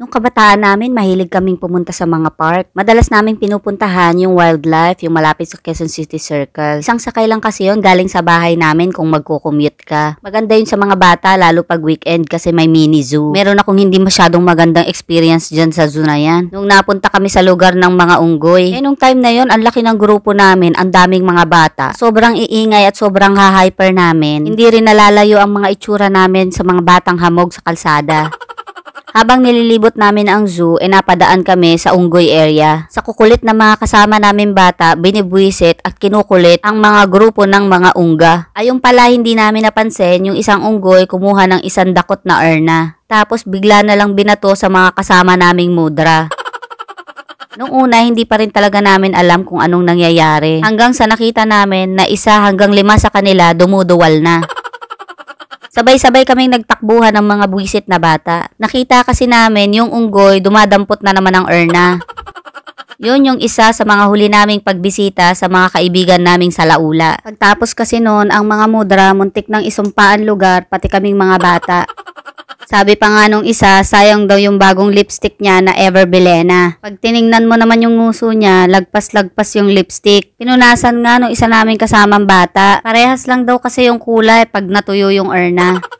Nung kabataan namin, mahilig kaming pumunta sa mga park. Madalas namin pinupuntahan yung wildlife, yung malapit sa Quezon City Circle. Isang sakay lang kasi yon galing sa bahay namin kung magko-commute ka. Maganda yun sa mga bata, lalo pag weekend kasi may mini zoo. Meron akong hindi masyadong magandang experience dyan sa zoo na yan. Nung napunta kami sa lugar ng mga unggoy, eh nung time na yon ang laki ng grupo namin, ang daming mga bata. Sobrang iingay at sobrang ha-hyper namin. Hindi rin nalalayo ang mga itsura namin sa mga batang hamog sa kalsada. Habang nililibot namin ang zoo, e napadaan kami sa Unggoy area. Sa kukulit na mga kasama namin bata, binibwisit at kinukulit ang mga grupo ng mga ungga. Ayong pala hindi namin napansin yung isang unggoy kumuha ng isang dakot na urna. Tapos bigla na lang binato sa mga kasama naming mudra. Nung una, hindi pa rin talaga namin alam kung anong nangyayari. Hanggang sa nakita namin na isa hanggang lima sa kanila dumuduwal na. Sabay-sabay kaming nagtakbuhan ng mga buwisit na bata. Nakita kasi namin yung unggoy dumadampot na naman ang urna. Yun yung isa sa mga huli naming pagbisita sa mga kaibigan naming sa Laula. Pagtapos kasi noon, ang mga mudra muntik ng isumpaan lugar pati kaming mga bata. Sabi pa nga nung isa, sayang daw yung bagong lipstick niya na Ever Belena. Pag tiningnan mo naman yung nguso niya, lagpas-lagpas yung lipstick. Pinunasan nga nung isa naming kasamang bata. Parehas lang daw kasi yung kulay pag natuyo yung urna.